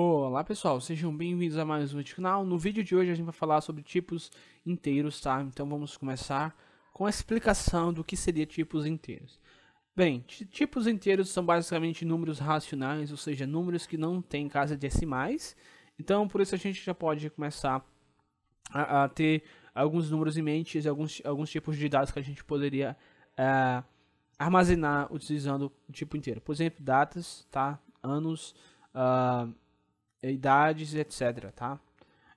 Olá pessoal, sejam bem-vindos a mais um vídeo canal. No vídeo de hoje a gente vai falar sobre tipos inteiros, tá? Então vamos começar com a explicação do que seria tipos inteiros. Bem, tipos inteiros são basicamente números racionais, ou seja, números que não têm casa decimais. Então por isso a gente já pode começar a, a ter alguns números em mente, alguns, alguns tipos de dados que a gente poderia uh, armazenar utilizando o tipo inteiro. Por exemplo, datas, tá? Anos, uh, eh, idades, etc, tá?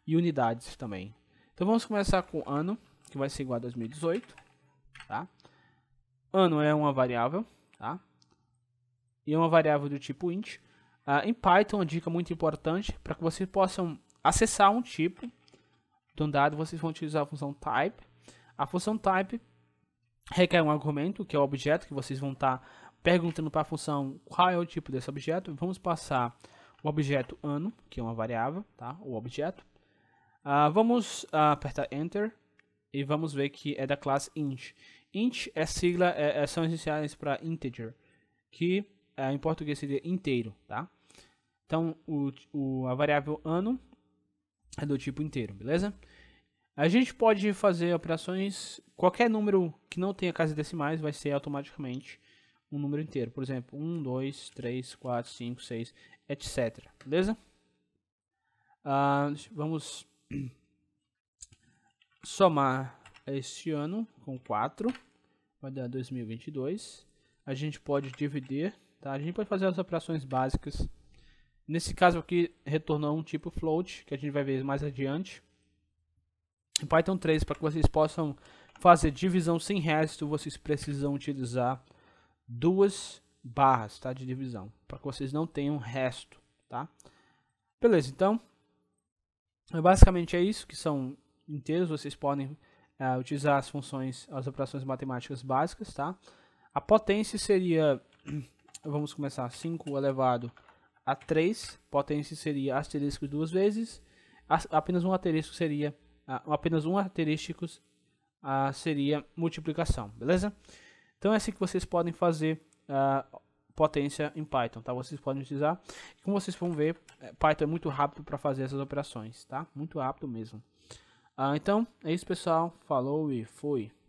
E unidades também. Então vamos começar com ano, que vai ser igual a 2018, tá? Ano é uma variável, tá? E é uma variável do tipo int. Ah, em Python, uma dica muito importante, para que vocês possam acessar um tipo de um dado, vocês vão utilizar a função type. A função type requer um argumento, que é o objeto que vocês vão estar tá perguntando para a função qual é o tipo desse objeto. Vamos passar o objeto ano, que é uma variável, tá? O objeto. Uh, vamos uh, apertar Enter e vamos ver que é da classe int. Int é sigla, é, é são iniciais para integer, que é, em português seria inteiro, tá? Então, o, o, a variável ano é do tipo inteiro, beleza? A gente pode fazer operações, qualquer número que não tenha casa decimais vai ser automaticamente um número inteiro. Por exemplo, 1, 2, 3, 4, 5, 6, etc. Beleza? Ah, vamos somar este ano com 4. Vai dar 2022. A gente pode dividir. Tá? A gente pode fazer as operações básicas. Nesse caso aqui, retornou um tipo float, que a gente vai ver mais adiante. Em Python 3, para que vocês possam fazer divisão sem resto, vocês precisam utilizar duas barras tá, de divisão, para que vocês não tenham resto. Tá? Beleza, então, basicamente é isso, que são inteiros, vocês podem é, utilizar as funções, as operações matemáticas básicas. Tá? A potência seria, vamos começar, 5 elevado a 3, potência seria asterisco duas vezes, apenas um asterisco seria, ah, apenas um asterisco ah, seria multiplicação, beleza? Então é assim que vocês podem fazer uh, potência em Python, tá? Vocês podem utilizar. Como vocês vão ver, é, Python é muito rápido para fazer essas operações, tá? Muito rápido mesmo. Uh, então é isso, pessoal. Falou e fui.